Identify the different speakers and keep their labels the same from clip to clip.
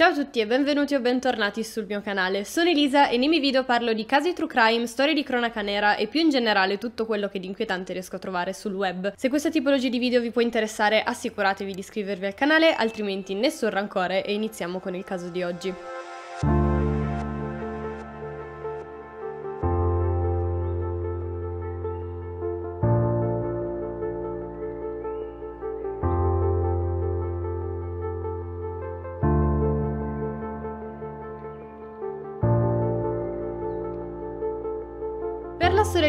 Speaker 1: Ciao a tutti e benvenuti o bentornati sul mio canale, sono Elisa e nei miei video parlo di casi true crime, storie di cronaca nera e più in generale tutto quello che di inquietante riesco a trovare sul web. Se questa tipologia di video vi può interessare assicuratevi di iscrivervi al canale, altrimenti nessun rancore e iniziamo con il caso di oggi.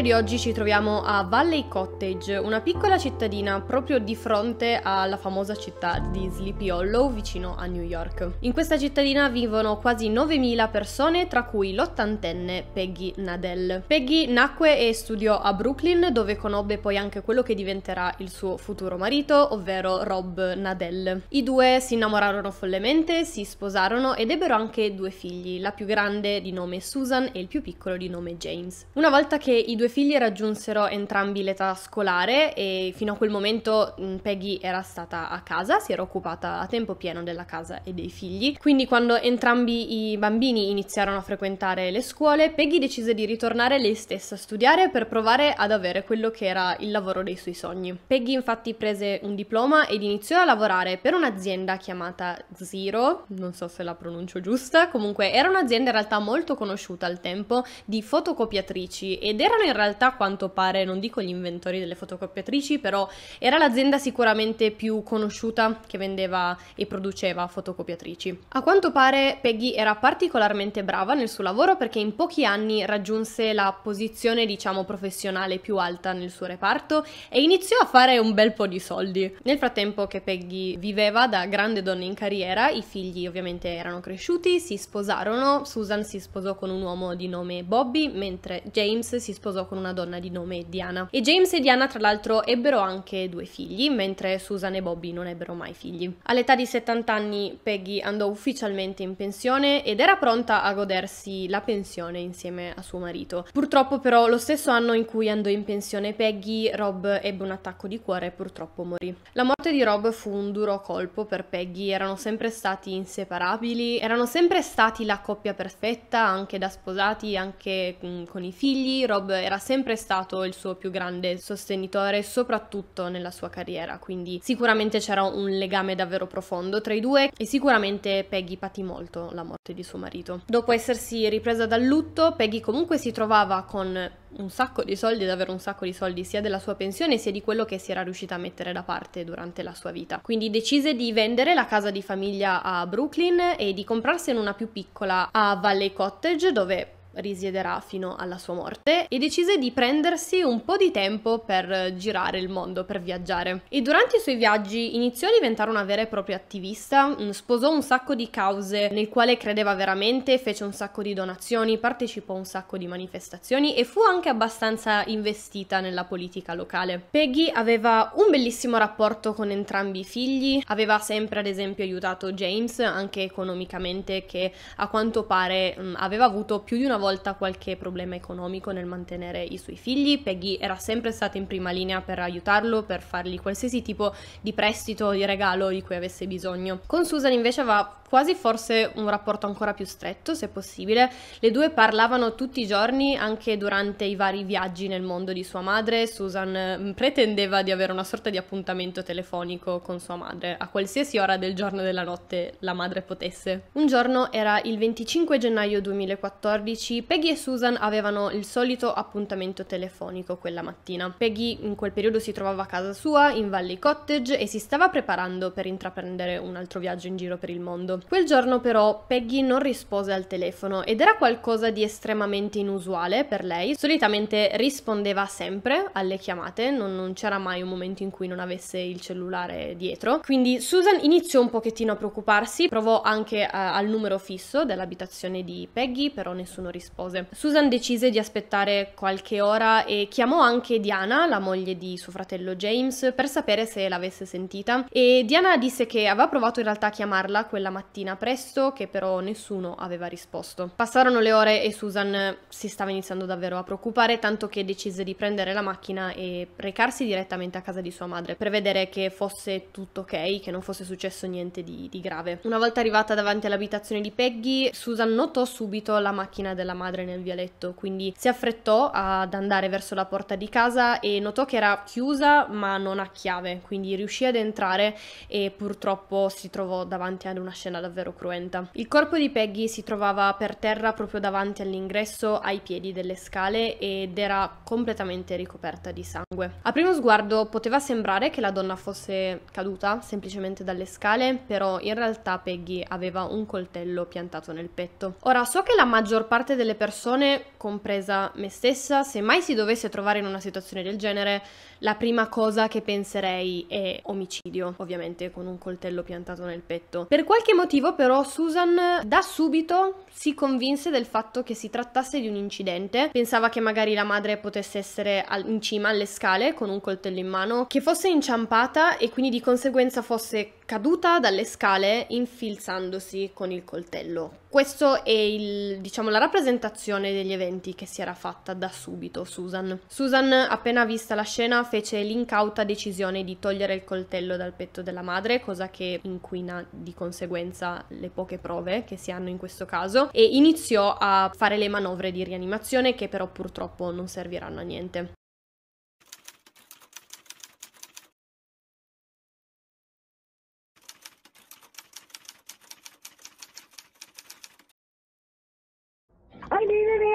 Speaker 1: storia di oggi ci troviamo a Valley Cottage, una piccola cittadina proprio di fronte alla famosa città di Sleepy Hollow vicino a New York. In questa cittadina vivono quasi 9.000 persone, tra cui l'ottantenne Peggy Nadell. Peggy nacque e studiò a Brooklyn, dove conobbe poi anche quello che diventerà il suo futuro marito, ovvero Rob Nadell. I due si innamorarono follemente, si sposarono ed ebbero anche due figli, la più grande di nome Susan e il più piccolo di nome James. Una volta che i due figli raggiunsero entrambi l'età scolare e fino a quel momento Peggy era stata a casa, si era occupata a tempo pieno della casa e dei figli. Quindi quando entrambi i bambini iniziarono a frequentare le scuole, Peggy decise di ritornare lei stessa a studiare per provare ad avere quello che era il lavoro dei suoi sogni. Peggy infatti prese un diploma ed iniziò a lavorare per un'azienda chiamata Zero, non so se la pronuncio giusta, comunque era un'azienda in realtà molto conosciuta al tempo di fotocopiatrici ed erano in realtà realtà a quanto pare, non dico gli inventori delle fotocopiatrici, però era l'azienda sicuramente più conosciuta che vendeva e produceva fotocopiatrici. A quanto pare Peggy era particolarmente brava nel suo lavoro perché in pochi anni raggiunse la posizione diciamo professionale più alta nel suo reparto e iniziò a fare un bel po' di soldi. Nel frattempo che Peggy viveva da grande donna in carriera, i figli ovviamente erano cresciuti, si sposarono, Susan si sposò con un uomo di nome Bobby, mentre James si sposò con una donna di nome Diana. E James e Diana, tra l'altro, ebbero anche due figli, mentre Susan e Bobby non ebbero mai figli. All'età di 70 anni Peggy andò ufficialmente in pensione ed era pronta a godersi la pensione insieme a suo marito. Purtroppo però lo stesso anno in cui andò in pensione Peggy, Rob ebbe un attacco di cuore e purtroppo morì. La morte di Rob fu un duro colpo per Peggy, erano sempre stati inseparabili, erano sempre stati la coppia perfetta anche da sposati, anche mm, con i figli, Rob era sempre stato il suo più grande sostenitore, soprattutto nella sua carriera, quindi sicuramente c'era un legame davvero profondo tra i due e sicuramente Peggy patì molto la morte di suo marito. Dopo essersi ripresa dal lutto, Peggy comunque si trovava con un sacco di soldi, davvero un sacco di soldi, sia della sua pensione sia di quello che si era riuscita a mettere da parte durante la sua vita. Quindi decise di vendere la casa di famiglia a Brooklyn e di comprarsene una più piccola a Valley Cottage, dove risiederà fino alla sua morte, e decise di prendersi un po' di tempo per girare il mondo, per viaggiare. E durante i suoi viaggi iniziò a diventare una vera e propria attivista, mm, sposò un sacco di cause nel quale credeva veramente, fece un sacco di donazioni, partecipò a un sacco di manifestazioni e fu anche abbastanza investita nella politica locale. Peggy aveva un bellissimo rapporto con entrambi i figli, aveva sempre ad esempio aiutato James anche economicamente che a quanto pare mm, aveva avuto più di una volta qualche problema economico nel mantenere i suoi figli, Peggy era sempre stata in prima linea per aiutarlo, per fargli qualsiasi tipo di prestito o di regalo di cui avesse bisogno. Con Susan invece aveva quasi forse un rapporto ancora più stretto, se possibile. Le due parlavano tutti i giorni, anche durante i vari viaggi nel mondo di sua madre. Susan mm, pretendeva di avere una sorta di appuntamento telefonico con sua madre, a qualsiasi ora del giorno o della notte la madre potesse. Un giorno era il 25 gennaio 2014 2012 Peggy e Susan avevano il solito appuntamento telefonico quella mattina. Peggy in quel periodo si trovava a casa sua, in Valley Cottage, e si stava preparando per intraprendere un altro viaggio in giro per il mondo. Quel giorno però Peggy non rispose al telefono ed era qualcosa di estremamente inusuale per lei. Solitamente rispondeva sempre alle chiamate, non, non c'era mai un momento in cui non avesse il cellulare dietro. Quindi Susan iniziò un pochettino a preoccuparsi, provò anche a, eh, al numero fisso dell'abitazione di Peggy, però nessuno rispondeva rispose. Susan decise di aspettare qualche ora e chiamò anche Diana, la moglie di suo fratello James, per sapere se l'avesse sentita e Diana disse che aveva provato in realtà a chiamarla quella mattina presto, che però nessuno aveva risposto. Passarono le ore e Susan si stava iniziando davvero a preoccupare, tanto che decise di prendere la macchina e recarsi direttamente a casa di sua madre per vedere che fosse tutto ok, che non fosse successo niente di, di grave. Una volta arrivata davanti all'abitazione di Peggy, Susan notò subito la macchina della della madre nel vialetto, quindi si affrettò ad andare verso la porta di casa e notò che era chiusa ma non a chiave, quindi riuscì ad entrare e purtroppo si trovò davanti ad una scena davvero cruenta. Il corpo di Peggy si trovava per terra proprio davanti all'ingresso ai piedi delle scale ed era completamente ricoperta di sangue. A primo sguardo poteva sembrare che la donna fosse caduta semplicemente dalle scale, però in realtà Peggy aveva un coltello piantato nel petto. Ora so che la maggior parte delle persone, compresa me stessa, se mai si dovesse trovare in una situazione del genere, la prima cosa che penserei è omicidio, ovviamente con un coltello piantato nel petto. Per qualche motivo però Susan da subito si convinse del fatto che si trattasse di un incidente, pensava che magari la madre potesse essere in cima alle scale con un coltello in mano, che fosse inciampata e quindi di conseguenza fosse caduta dalle scale infilzandosi con il coltello. Questo è il, diciamo, la rappresentazione presentazione degli eventi che si era fatta da subito Susan. Susan, appena vista la scena, fece l'incauta decisione di togliere il coltello dal petto della madre, cosa che inquina di conseguenza le poche prove che si hanno in questo caso, e iniziò a fare le manovre di rianimazione che però purtroppo non serviranno a niente.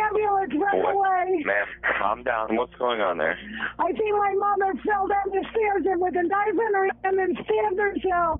Speaker 1: ambulance right what? away. Ma'am, calm down. What's going on there? I think my mother fell down the stairs and with a knife in her hand and stabbed herself.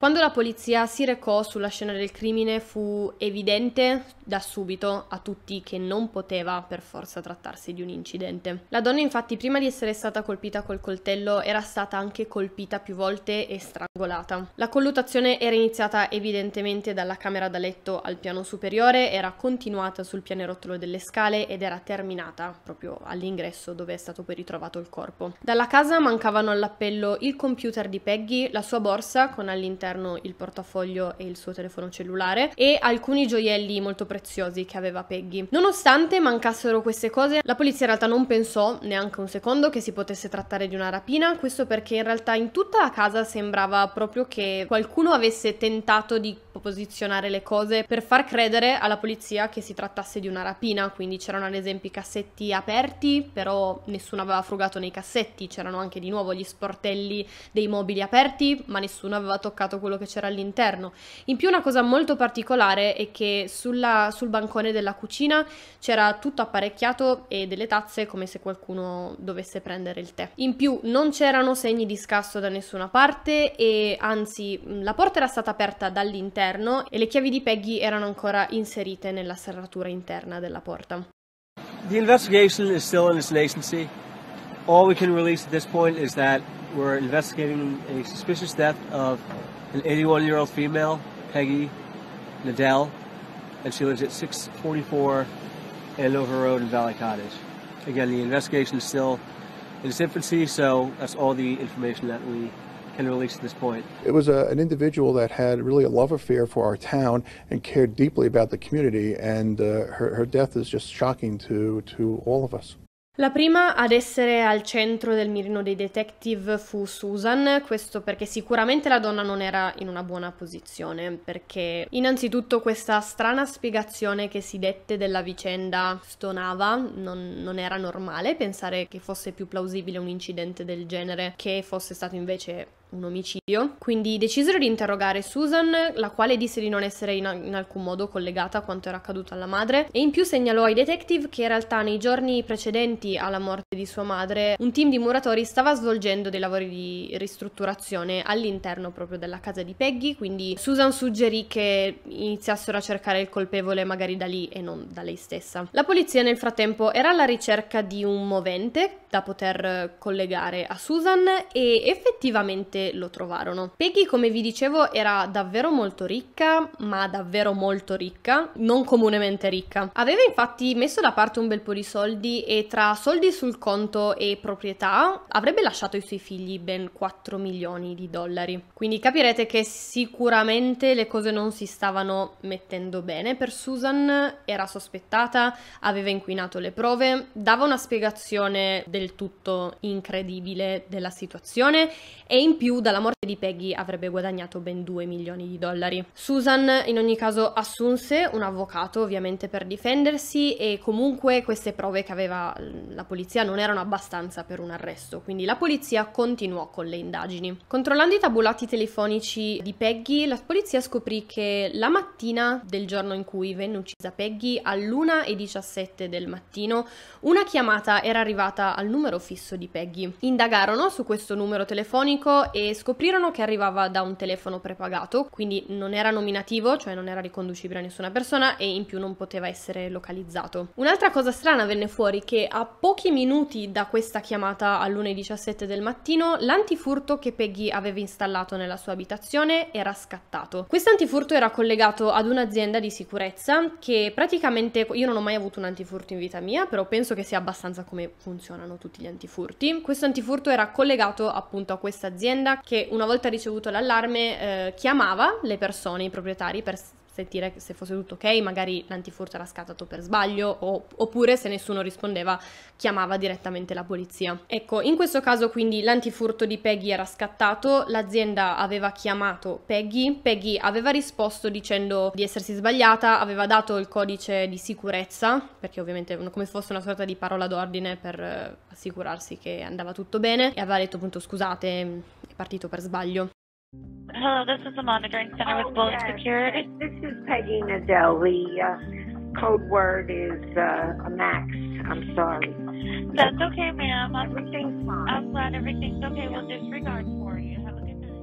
Speaker 1: Quando la polizia si recò sulla scena del crimine fu evidente da subito a tutti che non poteva per forza trattarsi di un incidente. La donna infatti prima di essere stata colpita col coltello era stata anche colpita più volte e strangolata. La colluttazione era iniziata evidentemente dalla camera da letto al piano superiore, era continuata sul pianerottolo delle scale ed era terminata proprio all'ingresso dove è stato poi ritrovato il corpo. Dalla casa mancavano all'appello il computer di Peggy, la sua borsa con all'interno all'interno il portafoglio e il suo telefono cellulare e alcuni gioielli molto preziosi che aveva Peggy. Nonostante mancassero queste cose, la polizia in realtà non pensò neanche un secondo che si potesse trattare di una rapina, questo perché in realtà in tutta la casa sembrava proprio che qualcuno avesse tentato di posizionare le cose per far credere alla polizia che si trattasse di una rapina, quindi c'erano ad esempio i cassetti aperti, però nessuno aveva frugato nei cassetti, c'erano anche di nuovo gli sportelli dei mobili aperti, ma nessuno aveva toccato quello che c'era all'interno. In più una cosa molto particolare è che sulla, sul bancone della cucina c'era tutto apparecchiato e delle tazze come se qualcuno dovesse prendere il tè. In più non c'erano segni di scasso da nessuna parte e anzi la porta era stata aperta dall'interno e le chiavi di Peggy erano ancora inserite nella serratura interna della porta. The investigation is still in its nascency. All we can release at this point is that we're investigating a suspicious death of an 81 year old female, Peggy Nadell, and she lives at 644 Andover Road in Valley Cottage. Again, the investigation is still in its infancy, so that's all the information that we can release at this point. It was a, an individual that had really a love affair for our town and cared deeply about the community, and uh, her, her death is just shocking to, to all of us. La prima ad essere al centro del mirino dei detective fu Susan, questo perché sicuramente la donna non era in una buona posizione, perché innanzitutto questa strana spiegazione che si dette della vicenda stonava, non, non era normale pensare che fosse più plausibile un incidente del genere che fosse stato invece un omicidio, quindi decisero di interrogare Susan, la quale disse di non essere in, in, alcun modo collegata a quanto era accaduto alla madre e in più segnalò ai detective che in realtà nei giorni precedenti alla morte di sua madre un team di muratori stava svolgendo dei lavori di ristrutturazione all'interno proprio della casa di Peggy, quindi Susan suggerì che iniziassero a cercare il colpevole magari da lì e non da lei stessa. La polizia nel frattempo era alla ricerca di un movente da poter collegare a Susan e effettivamente finalmente lo trovarono. Peggy, come vi dicevo, era davvero molto ricca, ma davvero molto ricca, non comunemente ricca. Aveva infatti messo da parte un bel po' di soldi e tra soldi sul conto e proprietà avrebbe lasciato ai suoi figli ben 4 milioni di dollari. Quindi capirete che sicuramente le cose non si stavano mettendo bene per Susan, era sospettata, aveva inquinato le prove, dava una spiegazione del tutto incredibile della situazione e in più dalla morte di Peggy avrebbe guadagnato ben 2 milioni di dollari. Susan in ogni caso assunse un avvocato ovviamente per difendersi e comunque queste prove che aveva la polizia non erano abbastanza per un arresto, quindi la polizia continuò con le indagini. Controllando i tabulati telefonici di Peggy, la polizia scoprì che la mattina del giorno in cui venne uccisa Peggy, all'1.17 del mattino, una chiamata era arrivata al numero fisso di Peggy. Indagarono su questo numero telefonico telefonico e scoprirono che arrivava da un telefono prepagato, quindi non era nominativo, cioè non era riconducibile a nessuna persona e in più non poteva essere localizzato. Un'altra cosa strana venne fuori che a pochi minuti da questa chiamata 17 del mattino l'antifurto che Peggy aveva installato nella sua abitazione era scattato. Questo antifurto era collegato ad un'azienda di sicurezza che praticamente io non ho mai avuto un antifurto in vita mia, però penso che sia abbastanza come funzionano tutti gli antifurti. Questo antifurto era collegato appunto a questa azienda che una volta ricevuto l'allarme eh, chiamava le persone, i proprietari, per sentire se fosse tutto ok, magari l'antifurto era scattato per sbaglio o, oppure se nessuno rispondeva chiamava direttamente la polizia. Ecco, in questo caso quindi l'antifurto di Peggy era scattato, l'azienda aveva chiamato Peggy, Peggy aveva risposto dicendo di essersi sbagliata, aveva dato il codice di sicurezza, perché ovviamente come se fosse una sorta di parola d'ordine per eh, assicurarsi che andava tutto bene e aveva detto appunto scusate, è partito per sbaglio. Hello, this is the Monitoring Center with oh, Bullet yes. Security. This is Peggy Nadell. The uh, code word is uh, a max. I'm sorry. That's okay, ma'am. I'm, everything's fine. I'm glad everything's okay. We'll disregard for you. Have a good night.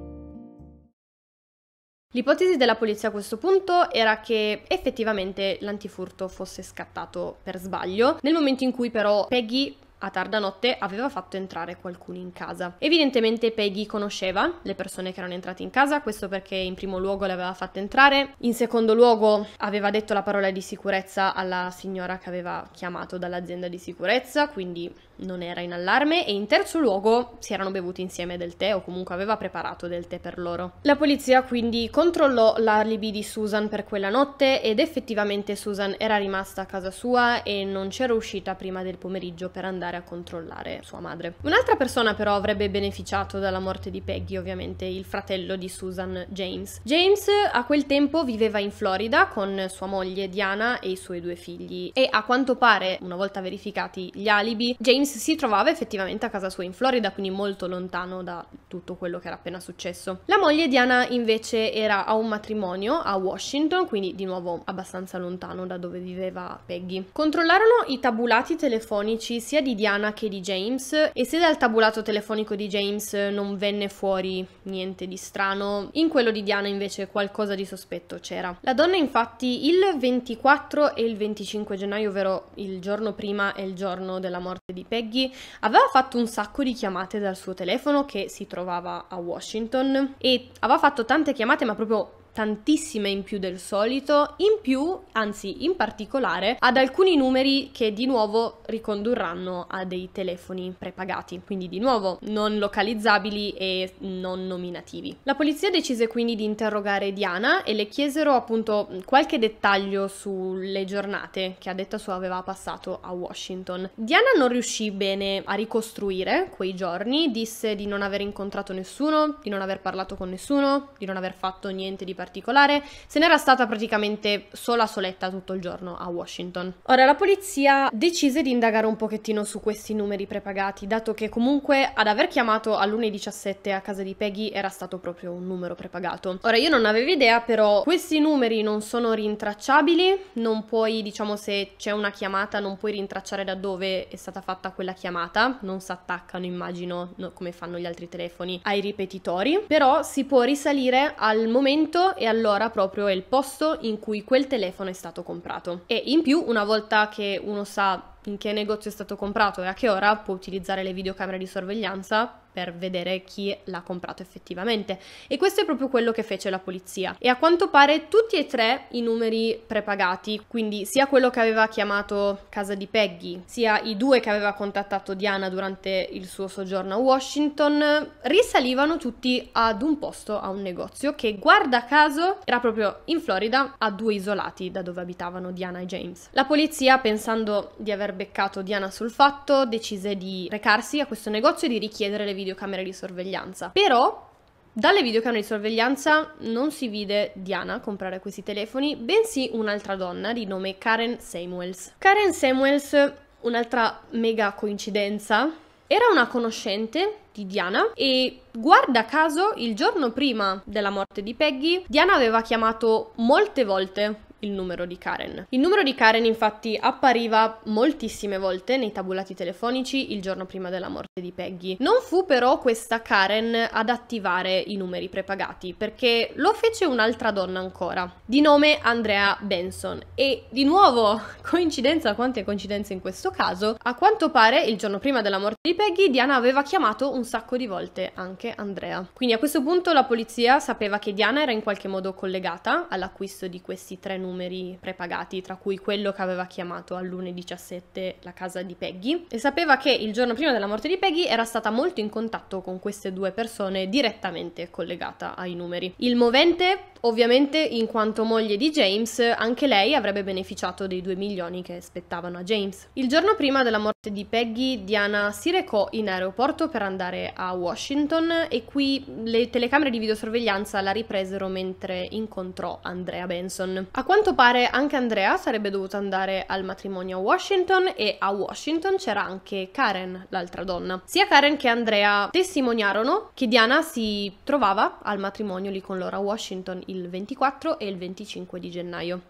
Speaker 1: L'ipotesi della polizia a questo punto era che effettivamente l'antifurto fosse scattato per sbaglio. Nel momento in cui però Peggy a tarda notte aveva fatto entrare qualcuno in casa. Evidentemente Peggy conosceva le persone che erano entrate in casa, questo perché in primo luogo le aveva fatte entrare, in secondo luogo aveva detto la parola di sicurezza alla signora che aveva chiamato dall'azienda di sicurezza, quindi non era in allarme e in terzo luogo si erano bevuti insieme del tè o comunque aveva preparato del tè per loro. La polizia quindi controllò l'alibi di Susan per quella notte ed effettivamente Susan era rimasta a casa sua e non c'era uscita prima del pomeriggio per andare a controllare sua madre. Un'altra persona però avrebbe beneficiato dalla morte di Peggy, ovviamente il fratello di Susan, James. James a quel tempo viveva in Florida con sua moglie Diana e i suoi due figli e a quanto pare, una volta verificati gli alibi, James James si trovava effettivamente a casa sua in Florida, quindi molto lontano da tutto quello che era appena successo. La moglie Diana invece era a un matrimonio a Washington, quindi di nuovo abbastanza lontano da dove viveva Peggy. Controllarono i tabulati telefonici sia di Diana che di James e se dal tabulato telefonico di James non venne fuori niente di strano, in quello di Diana invece qualcosa di sospetto c'era. La donna infatti il 24 e il 25 gennaio, ovvero il giorno prima e il giorno della morte di Peggy, Peggy aveva fatto un sacco di chiamate dal suo telefono che si trovava a Washington e aveva fatto tante chiamate ma proprio tantissime in più del solito, in più, anzi in particolare, ad alcuni numeri che di nuovo ricondurranno a dei telefoni prepagati, quindi di nuovo non localizzabili e non nominativi. La polizia decise quindi di interrogare Diana e le chiesero appunto qualche dettaglio sulle giornate che a detta sua aveva passato a Washington. Diana non riuscì bene a ricostruire quei giorni, disse di non aver incontrato nessuno, di non aver parlato con nessuno, di non aver fatto niente di particolare particolare, se n'era stata praticamente sola soletta tutto il giorno a Washington. Ora la polizia decise di indagare un pochettino su questi numeri prepagati, dato che comunque ad aver chiamato a lunedì 17 a casa di Peggy era stato proprio un numero prepagato. Ora io non avevo idea, però questi numeri non sono rintracciabili, non puoi, diciamo, se c'è una chiamata non puoi rintracciare da dove è stata fatta quella chiamata, non si attaccano, immagino, no, come fanno gli altri telefoni, ai ripetitori, però si può risalire al momento e allora proprio è il posto in cui quel telefono è stato comprato. E in più, una volta che uno sa in che negozio è stato comprato e a che ora, può utilizzare le videocamere di sorveglianza per vedere chi l'ha comprato effettivamente. E questo è proprio quello che fece la polizia. E a quanto pare tutti e tre i numeri prepagati, quindi sia quello che aveva chiamato casa di Peggy, sia i due che aveva contattato Diana durante il suo soggiorno a Washington, risalivano tutti ad un posto, a un negozio che guarda caso era proprio in Florida, a due isolati da dove abitavano Diana e James. La polizia, pensando di aver beccato Diana sul fatto, decise di recarsi a questo negozio e di richiedere le videocamere di sorveglianza. Però dalle videocamere di sorveglianza non si vide Diana comprare questi telefoni, bensì un'altra donna di nome Karen Samuels. Karen Samuels, un'altra mega coincidenza, era una conoscente di Diana e guarda caso il giorno prima della morte di Peggy, Diana aveva chiamato molte volte il numero di Karen. Il numero di Karen infatti appariva moltissime volte nei tabulati telefonici il giorno prima della morte di Peggy. Non fu però questa Karen ad attivare i numeri prepagati perché lo fece un'altra donna ancora, di nome Andrea Benson e di nuovo coincidenza, quante coincidenze in questo caso, a quanto pare il giorno prima della morte di Peggy Diana aveva chiamato un sacco di volte anche Andrea. Quindi a questo punto la polizia sapeva che Diana era in qualche modo collegata all'acquisto di questi tre numeri numeri prepagati, tra cui quello che aveva chiamato al lunedì 17 la casa di Peggy, e sapeva che il giorno prima della morte di Peggy era stata molto in contatto con queste due persone direttamente collegata ai numeri. Il movente Ovviamente in quanto moglie di James, anche lei avrebbe beneficiato dei 2 milioni che spettavano a James. Il giorno prima della morte di Peggy, Diana si recò in aeroporto per andare a Washington e qui le telecamere di videosorveglianza la ripresero mentre incontrò Andrea Benson. A quanto pare anche Andrea sarebbe dovuta andare al matrimonio a Washington e a Washington c'era anche Karen, l'altra donna. Sia Karen che Andrea testimoniarono che Diana si trovava al matrimonio lì con loro a Washington il 24 e il 25 di gennaio.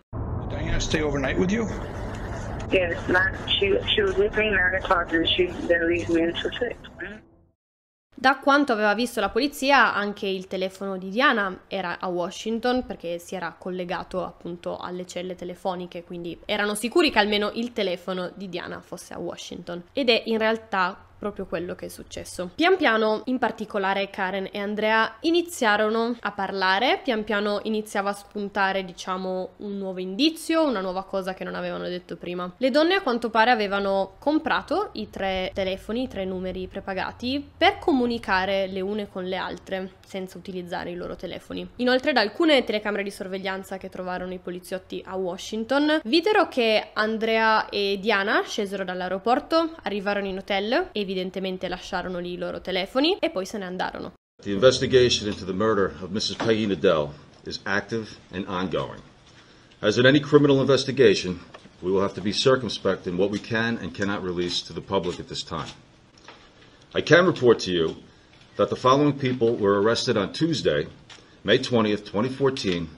Speaker 1: Diana, stay overnight with you? Yes, she, she was with me 9 o'clock and she didn't leave me until 6. Da quanto aveva visto la polizia, anche il telefono di Diana era a Washington perché si era collegato appunto alle celle telefoniche, quindi erano sicuri che almeno il telefono di Diana fosse a Washington. Ed è in realtà proprio quello che è successo. Pian piano, in particolare, Karen e Andrea iniziarono a parlare, pian piano iniziava a spuntare, diciamo, un nuovo indizio, una nuova cosa che non avevano detto prima. Le donne, a quanto pare, avevano comprato i tre telefoni, i tre numeri prepagati, per comunicare le une con le altre, senza utilizzare i loro telefoni. Inoltre, da alcune telecamere di sorveglianza che trovarono i poliziotti a Washington, videro che Andrea e Diana scesero dall'aeroporto, arrivarono in hotel e videro evidentemente lasciarono lì i loro telefoni e poi se ne andarono. The investigation into the murder of Mrs. Peggy Nadell is active and ongoing. As in any criminal investigation, we will have to be circumspect in what we can and cannot release to the public at this time. I can report to you that the following people were arrested on Tuesday, May 20th, 2014,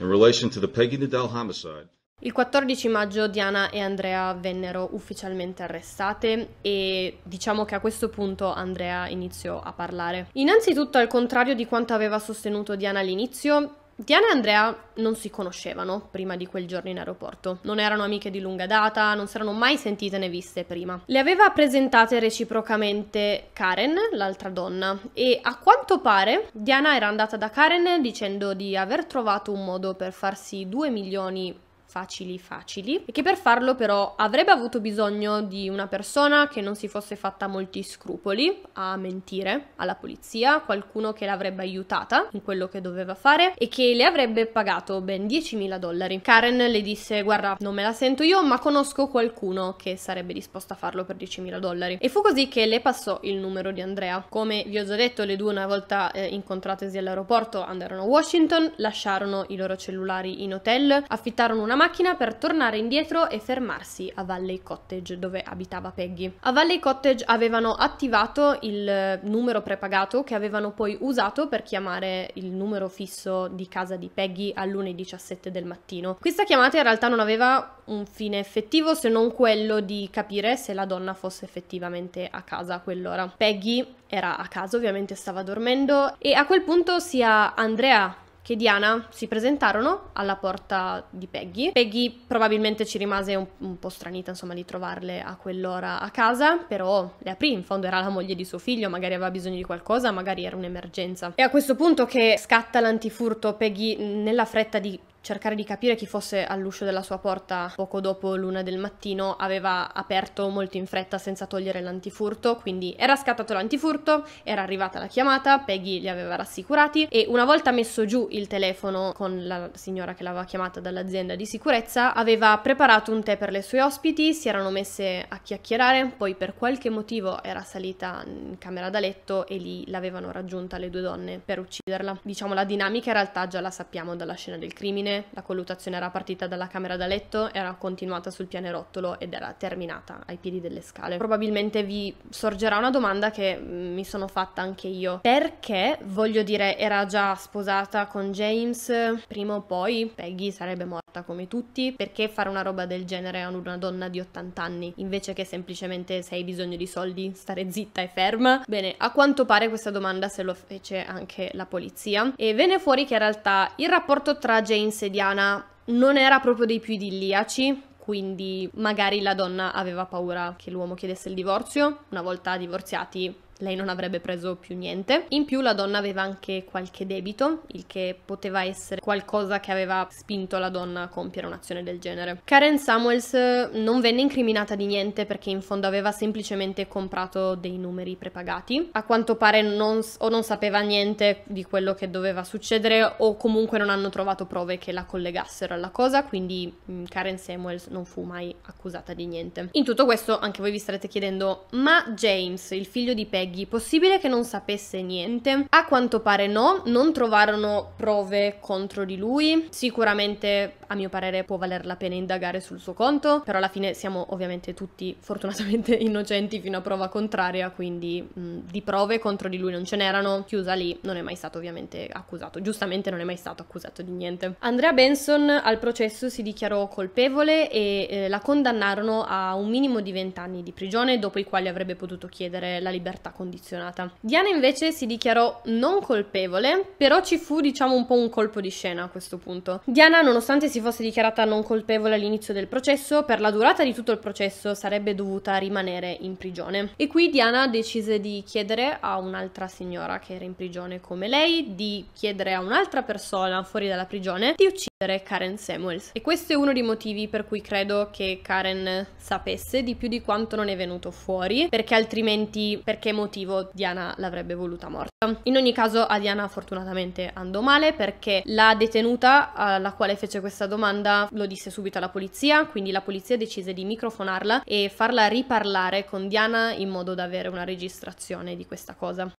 Speaker 1: in relation to the Peggy Nadell homicide. Il 14 maggio Diana e Andrea vennero ufficialmente arrestate e diciamo che a questo punto Andrea iniziò a parlare. Innanzitutto, al contrario di quanto aveva sostenuto Diana all'inizio, Diana e Andrea non si conoscevano prima di quel giorno in aeroporto, non erano amiche di lunga data, non si erano mai sentite né viste prima. Le aveva presentate reciprocamente Karen, l'altra donna, e a quanto pare Diana era andata da Karen dicendo di aver trovato un modo per farsi 2 milioni facili facili e che per farlo però avrebbe avuto bisogno di una persona che non si fosse fatta molti scrupoli a mentire alla polizia, qualcuno che l'avrebbe aiutata in quello che doveva fare e che le avrebbe pagato ben 10.000 dollari. Karen le disse guarda non me la sento io ma conosco qualcuno che sarebbe disposto a farlo per 10.000 dollari e fu così che le passò il numero di Andrea. Come vi ho già detto le due una volta eh, incontratesi all'aeroporto andarono a Washington, lasciarono i loro cellulari in hotel, affittarono una macchina macchina per tornare indietro e fermarsi a Valley Cottage dove abitava Peggy. A Valley Cottage avevano attivato il eh, numero prepagato che avevano poi usato per chiamare il numero fisso di casa di Peggy alle 17 del mattino. Questa chiamata in realtà non aveva un fine effettivo se non quello di capire se la donna fosse effettivamente a casa a quell'ora. Peggy era a casa, ovviamente stava dormendo e a quel punto sia Andrea che Diana si presentarono alla porta di Peggy. Peggy probabilmente ci rimase un, un po' stranita, insomma, di trovarle a quell'ora a casa, però le aprì, in fondo era la moglie di suo figlio, magari aveva bisogno di qualcosa, magari era un'emergenza. È a questo punto che scatta l'antifurto, Peggy nella fretta di cercare di capire chi fosse all'uscio della sua porta poco dopo l'una del mattino, aveva aperto molto in fretta senza togliere l'antifurto, quindi era scattato l'antifurto, era arrivata la chiamata, Peggy li aveva rassicurati e una volta messo giù il telefono con la signora che l'aveva chiamata dall'azienda di sicurezza, aveva preparato un tè per le sue ospiti, si erano messe a chiacchierare, poi per qualche motivo era salita in camera da letto e lì l'avevano raggiunta le due donne per ucciderla. Diciamo la dinamica in realtà già la sappiamo dalla scena del crimine colluttazione, la colluttazione era partita dalla camera da letto, era continuata sul pianerottolo ed era terminata ai piedi delle scale. Probabilmente vi sorgerà una domanda che mm, mi sono fatta anche io. Perché, voglio dire, era già sposata con James, prima o poi Peggy sarebbe morta come tutti? Perché fare una roba del genere a una donna di 80 anni invece che semplicemente se hai bisogno di soldi stare zitta e ferma? Bene, a quanto pare questa domanda se lo fece anche la polizia e venne fuori che in realtà il rapporto tra James e possediana non era proprio dei più idilliaci, quindi magari la donna aveva paura che l'uomo chiedesse il divorzio, una volta divorziati lei non avrebbe preso più niente. In più la donna aveva anche qualche debito, il che poteva essere qualcosa che aveva spinto la donna a compiere un'azione del genere. Karen Samuels eh, non venne incriminata di niente perché in fondo aveva semplicemente comprato dei numeri prepagati. A quanto pare non, o non sapeva niente di quello che doveva succedere o comunque non hanno trovato prove che la collegassero alla cosa, quindi mm, Karen Samuels non fu mai accusata di niente. In tutto questo anche voi vi starete chiedendo, ma James, il figlio di Peggy, colleghi, possibile che non sapesse niente? A quanto pare no, non trovarono prove contro di lui, sicuramente a mio parere può valer la pena indagare sul suo conto, però alla fine siamo ovviamente tutti fortunatamente innocenti fino a prova contraria, quindi mh, mm, di prove contro di lui non ce n'erano, chiusa lì non è mai stato ovviamente accusato, giustamente non è mai stato accusato di niente. Andrea Benson al processo si dichiarò colpevole e eh, la condannarono a un minimo di 20 anni di prigione, dopo i quali avrebbe potuto chiedere la libertà condizionata. Diana invece si dichiarò non colpevole, però ci fu diciamo un po' un colpo di scena a questo punto. Diana, nonostante si fosse dichiarata non colpevole all'inizio del processo, per la durata di tutto il processo sarebbe dovuta rimanere in prigione. E qui Diana decise di chiedere a un'altra signora che era in prigione come lei, di chiedere a un'altra persona fuori dalla prigione di uccidere Karen Samuels. E questo è uno dei motivi per cui credo che Karen sapesse di più di quanto non è venuto fuori, perché altrimenti per che motivo Diana l'avrebbe voluta morta. In ogni caso a Diana fortunatamente andò male perché la detenuta alla quale fece questa domanda lo disse subito alla polizia, quindi la polizia decise di microfonarla e farla riparlare con Diana in modo da avere una registrazione di questa cosa.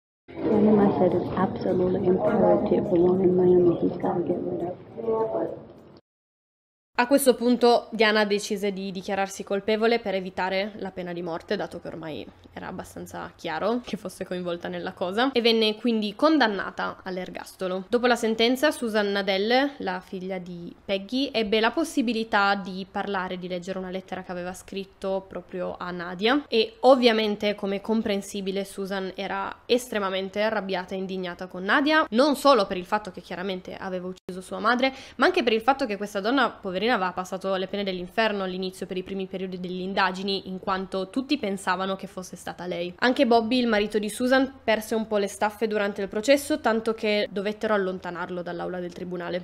Speaker 1: him, I said, it's absolutely imperative. The one in Miami, he's got to get rid of. A questo punto Diana decise di dichiararsi colpevole per evitare la pena di morte, dato che ormai era abbastanza chiaro che fosse coinvolta nella cosa, e venne quindi condannata all'ergastolo. Dopo la sentenza, Susan Nadell, la figlia di Peggy, ebbe la possibilità di parlare, di leggere una lettera che aveva scritto proprio a Nadia e ovviamente, come comprensibile, Susan era estremamente arrabbiata e indignata con Nadia, non solo per il fatto che chiaramente aveva ucciso sua madre, ma anche per il fatto che questa donna, poverina, Caterina aveva passato le pene dell'inferno all'inizio per i primi periodi delle indagini, in quanto tutti pensavano che fosse stata lei. Anche Bobby, il marito di Susan, perse un po' le staffe durante il processo, tanto che dovettero allontanarlo dall'aula del tribunale.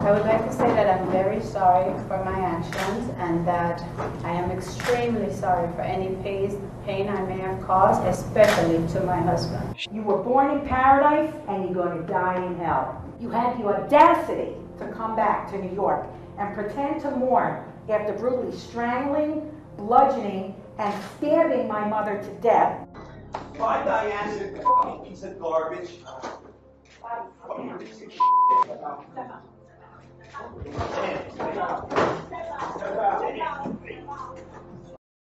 Speaker 1: I would like to say that I'm very sorry for my actions and that I am extremely sorry for any pain I may have caused, especially to my husband. You were born in paradise and you're going to die in hell. You had the audacity to come back to New York and pretend to mourn after brutally strangling, bludgeoning, and stabbing my mother to death. Bye, Diane, you fucking piece of garbage.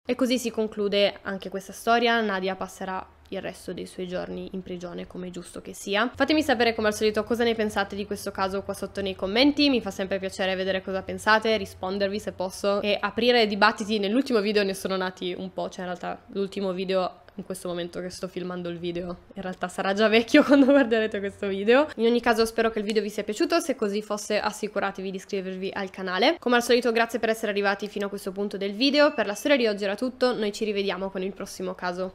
Speaker 1: E così si conclude anche questa storia, Nadia passerà il resto dei suoi giorni in prigione come giusto che sia. Fatemi sapere come al solito cosa ne pensate di questo caso qua sotto nei commenti, mi fa sempre piacere vedere cosa pensate, rispondervi se posso e aprire dibattiti. Nell'ultimo video ne sono nati un po', cioè in realtà l'ultimo video in questo momento che sto filmando il video. In realtà sarà già vecchio quando guarderete questo video. In ogni caso spero che il video vi sia piaciuto, se così fosse assicuratevi di iscrivervi al canale. Come al solito grazie per essere arrivati fino a questo punto del video, per la storia di oggi era tutto, noi ci rivediamo con il prossimo caso.